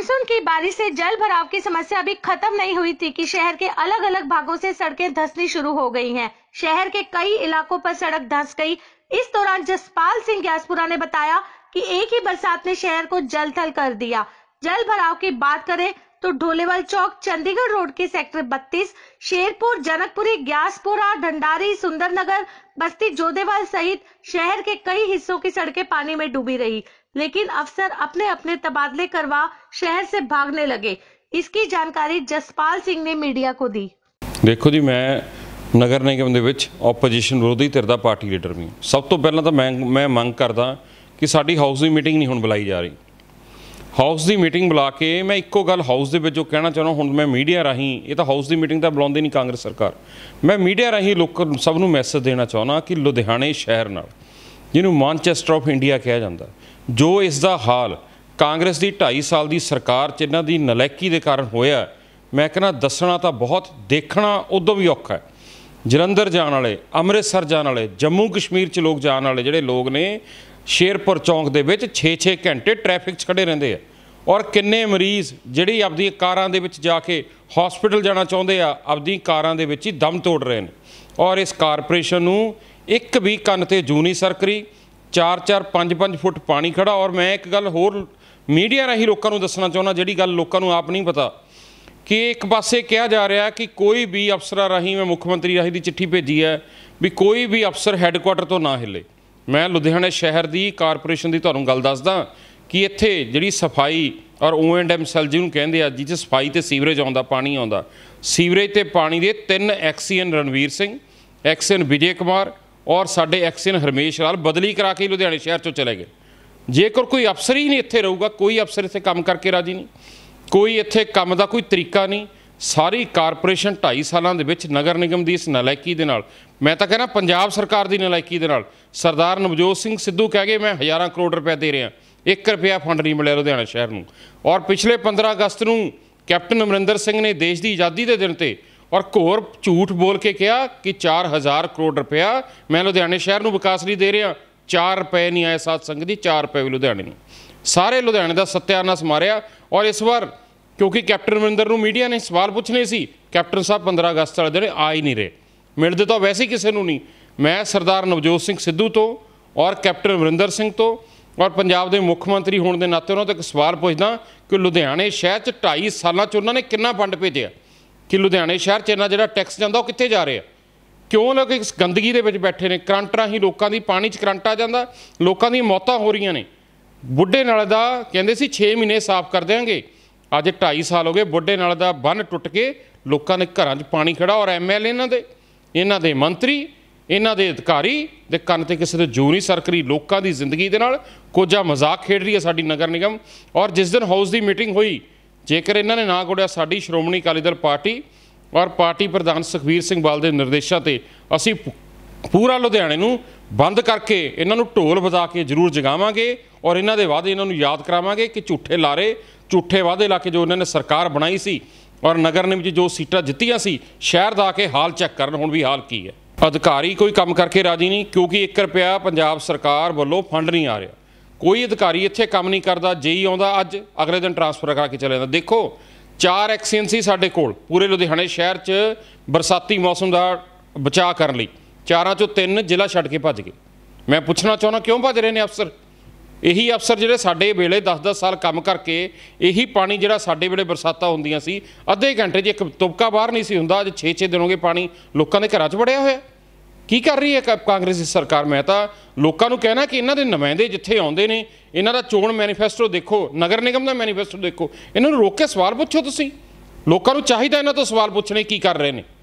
Monsoon की बारिश से जल भराव की समस्या अभी खत्म नहीं हुई थी कि शहर के अलग अलग भागों से सड़कें धंसनी शुरू हो गई हैं। शहर के कई इलाकों पर सड़क धंस गई इस दौरान जसपाल सिंह ग्यासपुरा ने बताया कि एक ही बरसात ने शहर को जल थल कर दिया जल भराव की बात करें तो ढोलेवाल चौक चंडीगढ़ रोड के सेक्टर 32, शेरपुर जनकपुरी ग्यासपुरा ढंडारी सुंदरनगर बस्ती जोधेवाल सहित शहर के कई हिस्सों की सड़कें पानी में डूबी रही लेकिन अफसर अपने अपने तबादले करवा शहर से भागने लगे इसकी ਜਾਣਕਾਰੀ ਜਸਪਾਲ ਸਿੰਘ ਨੇ ਮੀਡੀਆ ਕੋ ਦੀ ਦੇਖੋ ਜੀ ਮੈਂ ਨਗਰ ਨਿਗਮ ਦੇ ਵਿੱਚ ਆਪੋਜੀਸ਼ਨ ਵਿਰੋਧੀ ਧਿਰ ਦਾ ਪਾਰਟੀ ਲੀਡਰ ਵੀ ਸਭ ਤੋਂ ਪਹਿਲਾਂ ਤਾਂ ਮੈਂ ਮੈਂ ਮੰਗ ਕਰਦਾ ਕਿ ਸਾਡੀ ਹਾਊਸ ਦੀ ਮੀਟਿੰਗ ਨਹੀਂ ਹੁਣ ਬੁਲਾਈ ਜਾ ਰਹੀ ਹਾਊਸ ਦੀ ਮੀਟਿੰਗ ਬੁਲਾ ਕੇ ਮੈਂ ਇੱਕੋ ਗੱਲ ਹਾਊਸ ਦੇ ਵਿੱਚ ਜੋ ਕਹਿਣਾ ਚਾਹੁੰਦਾ ਹੁਣ ਮੈਂ ਮੀਡੀਆ ਰਾਹੀਂ ਇਹ ਤਾਂ ਹਾਊਸ ਦੀ ਮੀਟਿੰਗ ਤਾਂ ਬੁਲਾਉਂਦੀ ਨਹੀਂ ਕਾਂਗਰਸ ਸਰਕਾਰ ਮੈਂ ਮੀਡੀਆ ਰਾਹੀਂ ਲੋਕ ਸਭ ਨੂੰ ਮੈਸੇਜ ਦੇਣਾ ਚਾਹੁੰਦਾ ਕਿ ਲੁਧਿਆਣੇ ਸ਼ਹਿਰ ਨਾਲ ਜਿਹਨੂੰ ਮਾਂਚੈਸਟਰ ਆਫ ਇੰਡੀਆ ਕਿਹਾ ਜਾਂਦਾ ਜੋ ਇਸ ਦਾ ਹਾਲ ਕਾਂਗਰਸ ਦੀ 2.5 ਸਾਲ ਦੀ ਸਰਕਾਰ ਚ ਇਹਨਾਂ ਦੀ ਨਲੈਕੀ ਦੇ ਕਾਰਨ ਹੋਇਆ ਮੈਂ ਕਹਿੰਦਾ ਦੱਸਣਾ ਤਾਂ ਬਹੁਤ ਦੇਖਣਾ ਉਦੋਂ ਵੀ ਔਖਾ ਹੈ ਜਲੰਧਰ ਜਾਣ ਵਾਲੇ ਅੰਮ੍ਰਿਤਸਰ ਜਾਣ ਵਾਲੇ ਜੰਮੂ ਕਸ਼ਮੀਰ ਚ ਲੋਕ ਜਾਣ ਵਾਲੇ ਜਿਹੜੇ ਲੋਕ ਨੇ ਸ਼ੇਰਪੁਰ ਚੌਂਕ ਦੇ ਵਿੱਚ 6-6 ਘੰਟੇ ਟ੍ਰੈਫਿਕ 'ਚ ਖੜੇ ਰਹਿੰਦੇ ਆ ਔਰ ਕਿੰਨੇ ਮਰੀਜ਼ ਜਿਹੜੀ ਆਪਦੀ ਕਾਰਾਂ ਦੇ ਵਿੱਚ ਜਾ ਕੇ ਹਸਪੀਟਲ ਜਾਣਾ ਚਾਹੁੰਦੇ ਆ ਆਪਦੀ ਕਾਰਾਂ ਦੇ ਵਿੱਚ ਹੀ ਦਮ ਤੋੜ ਰਹੇ ਨੇ ਔਰ ਇਸ ਕਾਰਪੋਰੇਸ਼ਨ ਨੂੰ ਇੱਕ ਵੀ ਕੰਨ ਤੇ ਜੂ ਨਹੀਂ ਸਰਕਰੀ 4-4 5-5 ਫੁੱਟ ਪਾਣੀ ਖੜਾ ਔਰ ਮੈਂ ਇੱਕ ਗੱਲ ਹੋਰ ਮੀਡੀਆ ਰਾਹੀਂ ਲੋਕਾਂ ਨੂੰ ਦੱਸਣਾ ਚਾਹੁੰਦਾ ਜਿਹੜੀ ਗੱਲ ਲੋਕਾਂ ਨੂੰ ਆਪ ਨਹੀਂ ਪਤਾ ਕਿ ਇੱਕ ਪਾਸੇ ਕਿਹਾ ਜਾ ਰਿਹਾ ਕਿ ਕੋਈ ਵੀ ਅਫਸਰਾਂ ਰਾਹੀਂ ਮੈਂ ਮੁੱਖ ਮੰਤਰੀ ਰਾਹੀਂ ਦੀ ਚਿੱਠੀ ਭੇਜੀ ਹੈ ਵੀ ਕੋਈ ਵੀ ਅਫਸਰ ਹੈੱਡਕੁਆਟਰ ਤੋਂ ਨਾ ਹਿੱਲੇ ਮੈਂ ਲੁਧਿਆਣਾ ਸ਼ਹਿਰ ਦੀ ਕਾਰਪੋਰੇਸ਼ਨ ਦੀ ਤੁਹਾਨੂੰ ਗੱਲ ਦੱਸਦਾ ਕਿ ਇੱਥੇ ਜਿਹੜੀ ਸਫਾਈ ਔਰ ਓ ਐਂਡ ਐਮ ਸੈਲ ਜਿਹਨੂੰ ਕਹਿੰਦੇ ਆ ਜਿੱਥੇ ਸਫਾਈ ਤੇ ਸੀਵਰੇਜ ਆਉਂਦਾ ਪਾਣੀ ਆਉਂਦਾ ਸੀਵਰੇਜ ਤੇ ਪਾਣੀ ਦੇ ਤਿੰਨ ਐਕਸੀਅਨ ਰਣਵੀਰ ਸਿੰਘ ਐਕਸੀਅਨ ਵਿਜੇ ਕੁਮਾਰ ਔਰ ਸਾਡੇ ਐਕਸਨ ਹਰਮੇਸ਼ ਲਾਲ ਬਦਲੀ ਕਰਾ ਕੇ ਲੁਧਿਆਣੇ ਸ਼ਹਿਰ ਚੋਂ ਚਲੇ ਗਏ ਜੇਕਰ ਕੋਈ ਅਫਸਰ ਹੀ ਨਹੀਂ ਇੱਥੇ ਰਹੂਗਾ ਕੋਈ ਅਫਸਰ ਇੱਥੇ ਕੰਮ ਕਰਕੇ ਰਾਜੀ ਨਹੀਂ ਕੋਈ ਇੱਥੇ ਕੰਮ ਦਾ ਕੋਈ ਤਰੀਕਾ ਨਹੀਂ ਸਾਰੀ ਕਾਰਪੋਰੇਸ਼ਨ 2.5 ਸਾਲਾਂ ਦੇ ਵਿੱਚ ਨਗਰ ਨਿਗਮ ਦੀ ਇਸ ਨਲਾਇਕੀ ਦੇ ਨਾਲ ਮੈਂ ਤਾਂ ਕਹਿੰਦਾ ਪੰਜਾਬ ਸਰਕਾਰ ਦੀ ਨਲਾਇਕੀ ਦੇ ਨਾਲ ਸਰਦਾਰ ਨਵਜੋਤ ਸਿੰਘ ਸਿੱਧੂ ਕਹਿ ਗਏ ਮੈਂ ਹਜ਼ਾਰਾਂ ਕਰੋੜ ਰੁਪਏ ਦੇ ਰਿਹਾ 1 ਰੁਪਿਆ ਫੰਡ ਨਹੀਂ ਮਿਲਿਆ ਲੁਧਿਆਣਾ ਸ਼ਹਿਰ ਨੂੰ ਔਰ ਪਿਛਲੇ 15 ਅਗਸਤ ਨੂੰ ਕੈਪਟਨ ਅਮਰਿੰਦਰ ਸਿੰਘ ਨੇ ਦੇਸ਼ ਦੀ ਆਜ਼ਾਦੀ ਦੇ ਦਿਨ ਤੇ ਔਰ ਘੋਰ ਝੂਠ ਬੋਲ ਕੇ ਕਿਹਾ ਕਿ 4000 ਕਰੋੜ ਰੁਪਇਆ ਮੈਂ ਲੁਧਿਆਣੇ ਸ਼ਹਿਰ ਨੂੰ ਵਿਕਾਸ ਲਈ ਦੇ ਰਿਹਾ 4 ਰੁਪਏ ਨਹੀਂ ਆਏ ਸਾਥ ਸੰਗ ਦੀ 4 ਰੁਪਏ ਵੀ ਲੁਧਿਆਣੇ ਨੂੰ ਸਾਰੇ ਲੁਧਿਆਣੇ ਦਾ ਸਤਿਆਨਾਸ ਮਾਰਿਆ ਔਰ ਇਸ ਵਾਰ ਕਿਉਂਕਿ ਕੈਪਟਨ ਅਮਰਿੰਦਰ ਨੂੰ ਮੀਡੀਆ ਨੇ ਸਵਾਲ ਪੁੱਛਨੇ ਸੀ ਕੈਪਟਨ ਸਾਹਿਬ 15 ਅਗਸਤ ਵਾਲੇ ਦਿਨ ਆ ਹੀ ਨਹੀਂ ਰਹੇ ਮਿਲਦੇ ਤਾਂ ਵੈਸੇ ਕਿਸੇ ਨੂੰ ਨਹੀਂ ਮੈਂ ਸਰਦਾਰ ਨਵਜੋਤ ਸਿੰਘ ਸਿੱਧੂ ਤੋਂ ਔਰ ਕੈਪਟਨ ਅਮਰਿੰਦਰ ਸਿੰਘ ਤੋਂ ਔਰ ਪੰਜਾਬ ਦੇ ਮੁੱਖ ਮੰਤਰੀ ਹੋਣ ਦੇ ਨਾਤੇ ਉਹਨਾਂ ਤੋਂ ਇੱਕ ਸਵਾਲ ਪੁੱਛਦਾ ਕਿ ਲੁਧਿਆਣੇ ਸ਼ਹਿਰ 'ਚ 2.5 ਸਾਲਾਂ 'ਚ ਉਹਨਾਂ ਨੇ ਕਿੰਨਾ ਫੰਡ ਭੇਜਿਆ ਕਿ ਲੁਧਿਆਣੇ ਸ਼ਹਿਰ 'ਚ ਇਹਨਾਂ ਜਿਹੜਾ ਟੈਕਸ ਜਾਂਦਾ ਉਹ ਕਿੱਥੇ ਜਾ ਰਿਹਾ ਕਿਉਂ ਲੋਕ ਇਸ ਗੰਦਗੀ ਦੇ ਵਿੱਚ ਬੈਠੇ ਨੇ ਕਰੰਟ ਰਾਹੀਂ ਲੋਕਾਂ ਦੀ ਪਾਣੀ 'ਚ ਕਰੰਟ ਆ ਜਾਂਦਾ ਲੋਕਾਂ ਦੀ ਮੌਤਾਂ ਹੋ ਰਹੀਆਂ ਨੇ ਬੁੱਢੇ ਨਾਲ ਦਾ ਕਹਿੰਦੇ ਸੀ 6 ਮਹੀਨੇ ਸਾਫ਼ ਕਰ ਦੇਵਾਂਗੇ ਅੱਜ 2.5 ਸਾਲ ਹੋ ਗਏ ਬੁੱਢੇ ਨਾਲ ਦਾ ਬੰਨ ਟੁੱਟ ਕੇ ਲੋਕਾਂ ਦੇ ਘਰਾਂ 'ਚ ਪਾਣੀ ਖੜਾ ਔਰ ਐਮਐਲਏ ਇਹਨਾਂ ਦੇ ਇਹਨਾਂ ਦੇ ਮੰਤਰੀ ਇਹਨਾਂ ਦੇ ਅਧਿਕਾਰੀ ਦੇ ਕੰਨ ਤੇ ਕਿਸੇ ਦੇ ਜੂ ਨਹੀਂ ਸਰਕਰੀ ਲੋਕਾਂ ਦੀ ਜ਼ਿੰਦਗੀ ਦੇ ਨਾਲ ਕੋਝਾ ਮਜ਼ਾਕ ਖੇਡ ਰਹੀ ਹੈ ਸਾਡੀ ਨਗਰ ਨਿਗਮ ਔਰ ਜਿਸ ਦਿਨ ਹਾਊਸ ਦੀ ਮੀਟਿੰਗ ਹੋਈ ਜੇਕਰ ਇਹਨਾਂ ਨੇ ਨਾ ਕੋੜਿਆ ਸਾਡੀ ਸ਼੍ਰੋਮਣੀ ਅਕਾਲੀ ਦਲ ਪਾਰਟੀ ਔਰ ਪਾਰਟੀ ਪ੍ਰਧਾਨ ਸੁਖਵੀਰ ਸਿੰਘ ਬਾਲ ਦੇ ਨਿਰਦੇਸ਼ਾਂ ਤੇ ਅਸੀਂ ਪੂਰਾ ਲੁਧਿਆਣੇ ਨੂੰ ਬੰਦ ਕਰਕੇ ਇਹਨਾਂ ਨੂੰ ਢੋਲ ਵਜਾ ਕੇ ਜ਼ਰੂਰ ਜਗਾਵਾਂਗੇ ਔਰ ਇਹਨਾਂ ਦੇ ਵਾਅਦੇ ਇਹਨਾਂ ਨੂੰ ਯਾਦ ਕਰਾਵਾਂਗੇ ਕਿ ਝੂਠੇ ਲਾਰੇ ਝੂਠੇ ਵਾਅਦੇ ਲਾ ਕੇ ਜੋ ਇਹਨਾਂ ਨੇ ਸਰਕਾਰ ਬਣਾਈ ਸੀ ਔਰ ਨਗਰ ਨਿਗਮ ਵਿੱਚ ਜੋ ਸੀਟਾਂ ਜਿੱਤੀਆਂ ਸੀ ਸ਼ਹਿਰ ਦਾ ਕੇ ਹਾਲ ਚੈੱਕ ਕਰਨ ਹੁਣ ਵੀ ਹਾਲ ਕੀ ਹੈ ਅਧਿਕਾਰੀ ਕੋਈ ਕੰਮ ਕਰਕੇ ਰਾਜੀ ਨਹੀਂ ਕਿਉਂਕਿ 1 ਰੁਪਿਆ ਪੰਜਾਬ ਸਰਕਾਰ ਵੱਲੋਂ ਫੰਡ ਨਹੀਂ ਆ ਰਿਹਾ ਕੋਈ ਅਧਿਕਾਰੀ ਇੱਥੇ ਕੰਮ ਨਹੀਂ ਕਰਦਾ ਜੇਈ ਆਉਂਦਾ ਅੱਜ ਅਗਲੇ ਦਿਨ ਟਰਾਂਸਫਰ ਕਰਾ ਕੇ ਚਲੇ ਜਾਂਦਾ ਦੇਖੋ ਚਾਰ ਐਕਸੀਐਂਸੀ ਸਾਡੇ ਕੋਲ ਪੂਰੇ ਲੁਧਿਆਣੇ ਸ਼ਹਿਰ 'ਚ ਬਰਸਾਤੀ ਮੌਸਮ ਦਾ ਬਚਾਅ ਕਰਨ ਲਈ ਚਾਰਾਂ 'ਚੋਂ ਤਿੰਨ ਜ਼ਿਲ੍ਹਾ ਛੱਡ ਕੇ ਭੱਜ ਗਏ ਮੈਂ ਪੁੱਛਣਾ ਚਾਹੁੰਦਾ ਕਿਉਂ ਭੱਜ ਰਹੇ ਨੇ ਅਫਸਰ ਇਹੀ ਅਫਸਰ ਜਿਹੜੇ ਸਾਡੇ ਵੇਲੇ 10-10 ਸਾਲ ਕੰਮ ਕਰਕੇ ਇਹੀ ਪਾਣੀ ਜਿਹੜਾ ਸਾਡੇ ਵੇਲੇ ਬਰਸਾਤਾਂ ਹੁੰਦੀਆਂ ਸੀ ਅੱਧੇ ਘੰਟੇ 'ਚ ਇੱਕ ਤੁਪਕਾ ਬਾਹਰ ਨਹੀਂ ਸੀ ਹੁੰਦਾ ਅੱਜ 6-6 ਦਿਨੋਂਗੇ ਪਾਣੀ ਲੋਕਾਂ ਦੇ ਘਰਾਂ 'ਚ ਵੜਿਆ ਹੋਇਆ ਕੀ ਕਰ ਰਹੀ ਹੈ ਕਾਂਗਰਸ ਦੀ ਸਰਕਾਰ ਮੈਂ ਤਾਂ ਲੋਕਾਂ ਨੂੰ ਕਹਿਣਾ ਕਿ ਇਹਨਾਂ ਦੇ ਨਮਾਇंदे ਜਿੱਥੇ ਆਉਂਦੇ ਨੇ ਇਹਨਾਂ ਦਾ ਚੋਣ ਮੈਨੀਫੈਸਟੋ ਦੇਖੋ ਨਗਰ ਨਿਗਮ ਦਾ ਮੈਨੀਫੈਸਟੋ ਦੇਖੋ ਇਹਨਾਂ ਨੂੰ ਰੋਕ ਕੇ ਸਵਾਲ ਪੁੱਛੋ ਤੁਸੀਂ ਲੋਕਾਂ ਨੂੰ ਚਾਹੀਦਾ ਇਹਨਾਂ ਤੋਂ ਸਵਾਲ ਪੁੱਛਣੇ ਕੀ ਕਰ ਰਹੇ ਨੇ